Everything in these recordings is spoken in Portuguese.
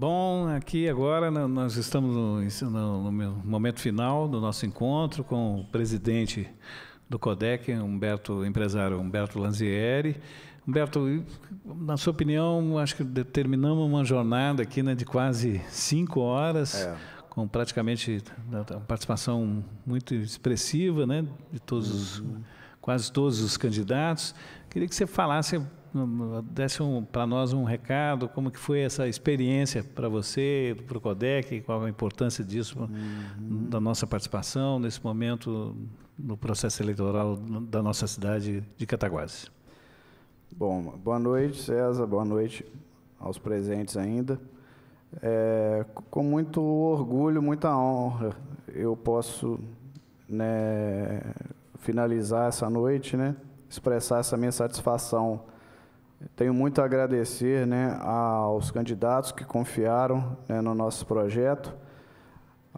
Bom, aqui agora nós estamos no, no, no, momento final do nosso encontro com o presidente do CODEC, Humberto, empresário Humberto Lanzieri. Humberto, na sua opinião, acho que terminamos uma jornada aqui né, de quase cinco horas, é. com praticamente uma participação muito expressiva né, de todos os, uhum. quase todos os candidatos. Queria que você falasse desse um, para nós um recado, como que foi essa experiência para você, para o CODEC, qual a importância disso, uhum. da nossa participação nesse momento no processo eleitoral da nossa cidade de Cataguases. Bom, boa noite, César, boa noite aos presentes ainda. É, com muito orgulho, muita honra, eu posso né, finalizar essa noite, né, expressar essa minha satisfação tenho muito a agradecer né, aos candidatos que confiaram né, no nosso projeto,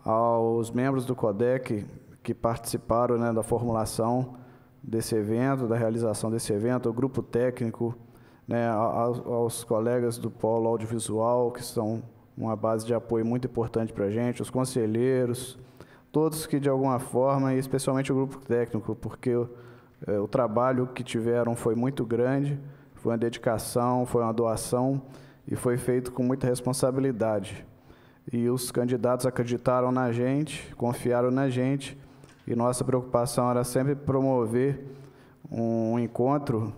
aos membros do CODEC que participaram né, da formulação desse evento, da realização desse evento, ao grupo técnico, né, aos, aos colegas do Polo Audiovisual, que são uma base de apoio muito importante para a gente, os conselheiros, todos que de alguma forma, e especialmente o grupo técnico, porque o é, trabalho que tiveram foi muito grande. Foi uma dedicação, foi uma doação e foi feito com muita responsabilidade. E os candidatos acreditaram na gente, confiaram na gente, e nossa preocupação era sempre promover um encontro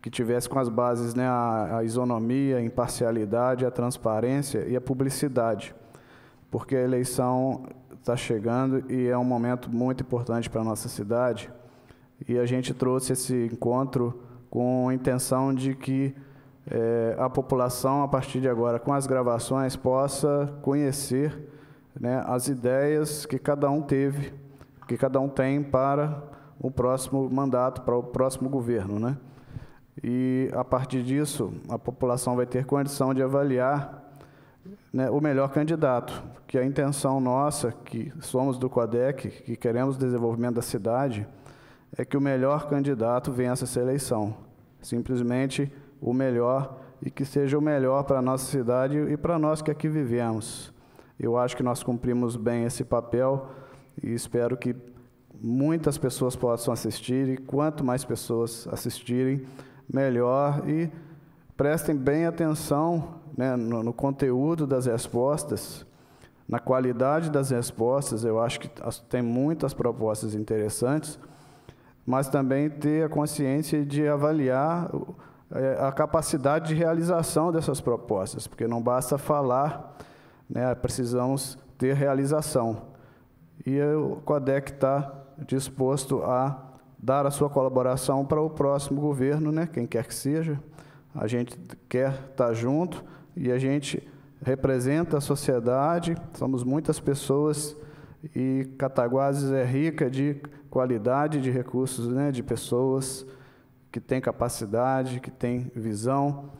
que tivesse com as bases né, a, a isonomia, a imparcialidade, a transparência e a publicidade, porque a eleição está chegando e é um momento muito importante para a nossa cidade. E a gente trouxe esse encontro com a intenção de que é, a população, a partir de agora, com as gravações, possa conhecer né, as ideias que cada um teve, que cada um tem para o próximo mandato, para o próximo governo. Né? E, a partir disso, a população vai ter condição de avaliar né, o melhor candidato, que é a intenção nossa, que somos do CODEC, que queremos o desenvolvimento da cidade, é que o melhor candidato vença essa eleição. Simplesmente o melhor e que seja o melhor para a nossa cidade e para nós que aqui vivemos. Eu acho que nós cumprimos bem esse papel e espero que muitas pessoas possam assistir e quanto mais pessoas assistirem, melhor e prestem bem atenção né, no, no conteúdo das respostas, na qualidade das respostas. Eu acho que tem muitas propostas interessantes mas também ter a consciência de avaliar eh, a capacidade de realização dessas propostas, porque não basta falar, né, precisamos ter realização. E o CODEC está disposto a dar a sua colaboração para o próximo governo, né, quem quer que seja. A gente quer estar tá junto e a gente representa a sociedade, somos muitas pessoas e Cataguases é rica de qualidade de recursos, né, de pessoas que têm capacidade, que têm visão.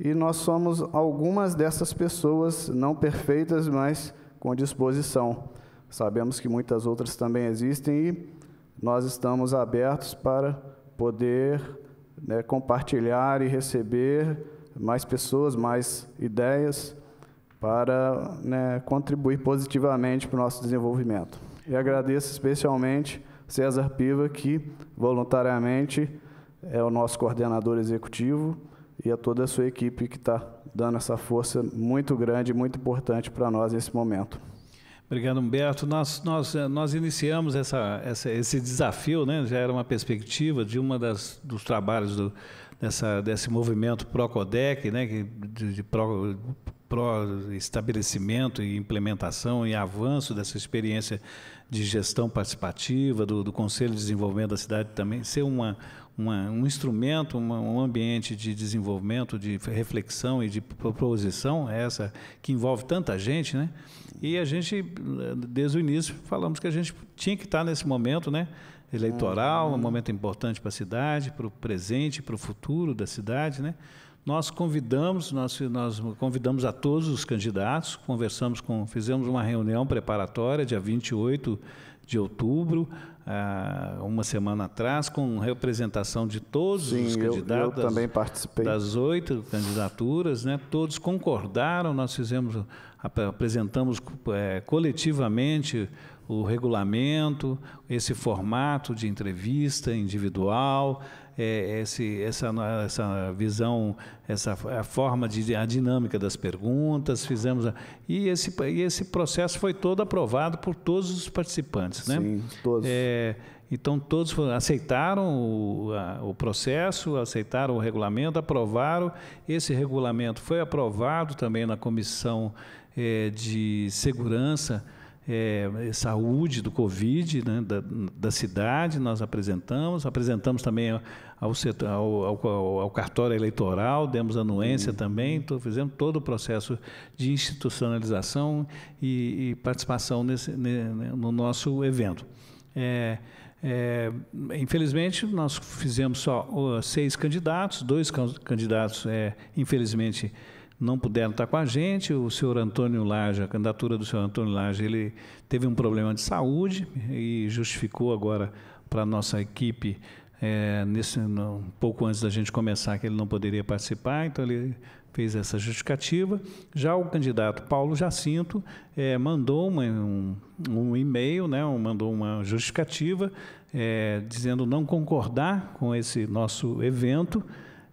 E nós somos algumas dessas pessoas, não perfeitas, mas com disposição. Sabemos que muitas outras também existem e nós estamos abertos para poder né, compartilhar e receber mais pessoas, mais ideias para né, contribuir positivamente para o nosso desenvolvimento. E agradeço especialmente César Piva, que voluntariamente é o nosso coordenador executivo, e a toda a sua equipe que está dando essa força muito grande e muito importante para nós nesse momento. Obrigado, Humberto. Nós, nós, eh, nós iniciamos essa, essa, esse desafio, né? já era uma perspectiva de um dos trabalhos do, dessa, desse movimento Procodec, né? de, de, de pro, pró-estabelecimento e implementação e avanço dessa experiência de gestão participativa do, do Conselho de Desenvolvimento da cidade também ser uma, uma um instrumento, uma, um ambiente de desenvolvimento, de reflexão e de proposição, é essa que envolve tanta gente, né? E a gente, desde o início, falamos que a gente tinha que estar nesse momento, né? Eleitoral, uhum. um momento importante para a cidade, para o presente, para o futuro da cidade, né? Nós convidamos, nós, nós convidamos a todos os candidatos, conversamos com, fizemos uma reunião preparatória dia 28 de outubro, ah, uma semana atrás, com representação de todos Sim, os candidatos. Eu, eu também participei. Das oito candidaturas, né? todos concordaram, nós fizemos, apresentamos é, coletivamente o regulamento, esse formato de entrevista individual, é, é, esse, essa, essa visão, essa a forma de a dinâmica das perguntas, fizemos a, e esse e esse processo foi todo aprovado por todos os participantes, né? Sim, todos. É, então todos aceitaram o, a, o, processo, aceitaram o regulamento, aprovaram. Esse regulamento foi aprovado também na comissão é, de segurança é, saúde do Covid né, da, da, cidade, nós apresentamos, apresentamos também ao, setor, ao, ao, ao cartório eleitoral, demos anuência uhum. também, tô, então, fizemos todo o processo de institucionalização e, e participação nesse, né, no nosso evento. É, é, infelizmente, nós fizemos só seis candidatos, dois candidatos, é, infelizmente, não puderam estar com a gente. O senhor Antônio Laje, a candidatura do senhor Antônio Laje, ele teve um problema de saúde e justificou agora para a nossa equipe, é, nesse, pouco antes da gente começar, que ele não poderia participar, então ele fez essa justificativa. Já o candidato Paulo Jacinto é, mandou uma, um, um e-mail, né, um, mandou uma justificativa é, dizendo não concordar com esse nosso evento,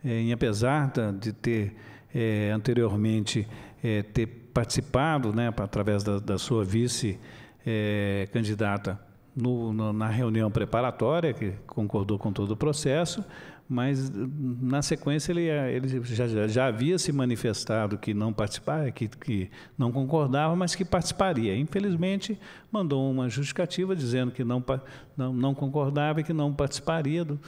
é, em apesar de ter é, anteriormente é, ter participado, né, através da, da sua vice-candidata, é, no, no, na reunião preparatória, que concordou com todo o processo, mas na sequência ele, ele já, já, havia se manifestado que não participava, que, que não concordava, mas que participaria. Infelizmente, mandou uma justificativa dizendo que não, não, não concordava e que não participaria do,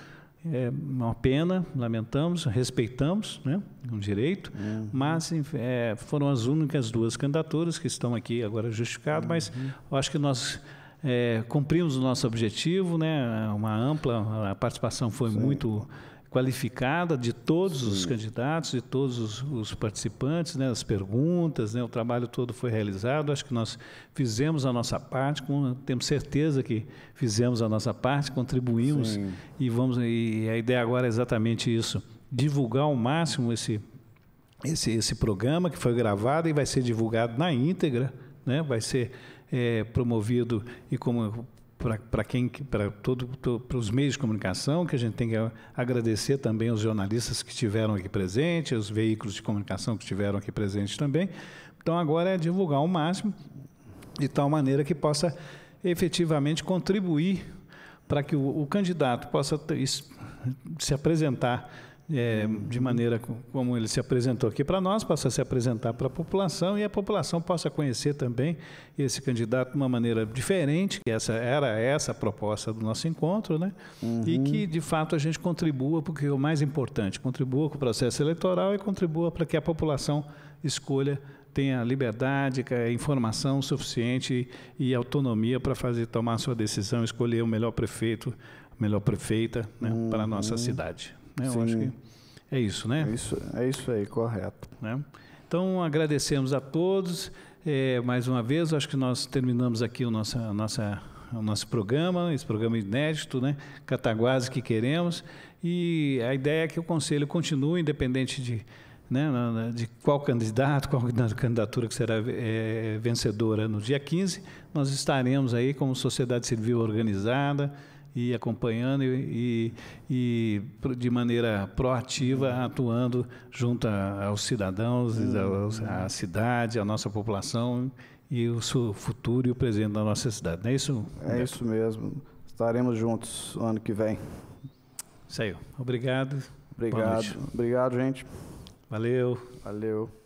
é uma pena, lamentamos, respeitamos né, um direito, uhum. mas é, foram as únicas duas candidaturas que estão aqui agora justificadas, uhum. mas eu acho que nós é, cumprimos o nosso objetivo, né, uma ampla, a participação foi Sim. muito qualificada de todos Sim. os candidatos, de todos os, os participantes, né, as perguntas, né, o trabalho todo foi realizado. Acho que nós fizemos a nossa parte, com, temos certeza que fizemos a nossa parte, contribuímos Sim. e vamos. E a ideia agora é exatamente isso: divulgar ao máximo esse, esse, esse programa que foi gravado e vai ser divulgado na íntegra, né, vai ser é, promovido e como para quem para todo para os meios de comunicação que a gente tem que agradecer também aos jornalistas que estiveram aqui presentes, aos veículos de comunicação que estiveram aqui presentes também. Então agora é divulgar o máximo de tal maneira que possa efetivamente contribuir para que o, o candidato possa se apresentar é, de maneira como ele se apresentou aqui para nós, possa se apresentar para a população e a população possa conhecer também esse candidato de uma maneira diferente, que essa era essa a proposta do nosso encontro, né? Uhum. E que de fato a gente contribua, porque é o mais importante, contribua com o processo eleitoral e contribua para que a população escolha tenha liberdade, informação suficiente e autonomia para fazer tomar sua decisão, escolher o melhor prefeito, melhor prefeita né, uhum. para a nossa cidade. Né? Eu acho que é isso, né? É isso, é isso aí, correto. Né? Então, agradecemos a todos. É, mais uma vez, acho que nós terminamos aqui o nosso, a nossa, o nosso programa, esse programa inédito, né? Cataguase que queremos. E a ideia é que o Conselho continue, independente de, né, de qual candidato, qual candidatura que será é, vencedora no dia 15. Nós estaremos aí como sociedade civil organizada, e acompanhando e, e, de maneira proativa atuando junto aos cidadãos, à cidade, à nossa população e o futuro e o presente da nossa cidade. Não é isso? É isso mesmo. Estaremos juntos ano que vem. Saiu. Obrigado. Obrigado. Obrigado, gente. Valeu. Valeu.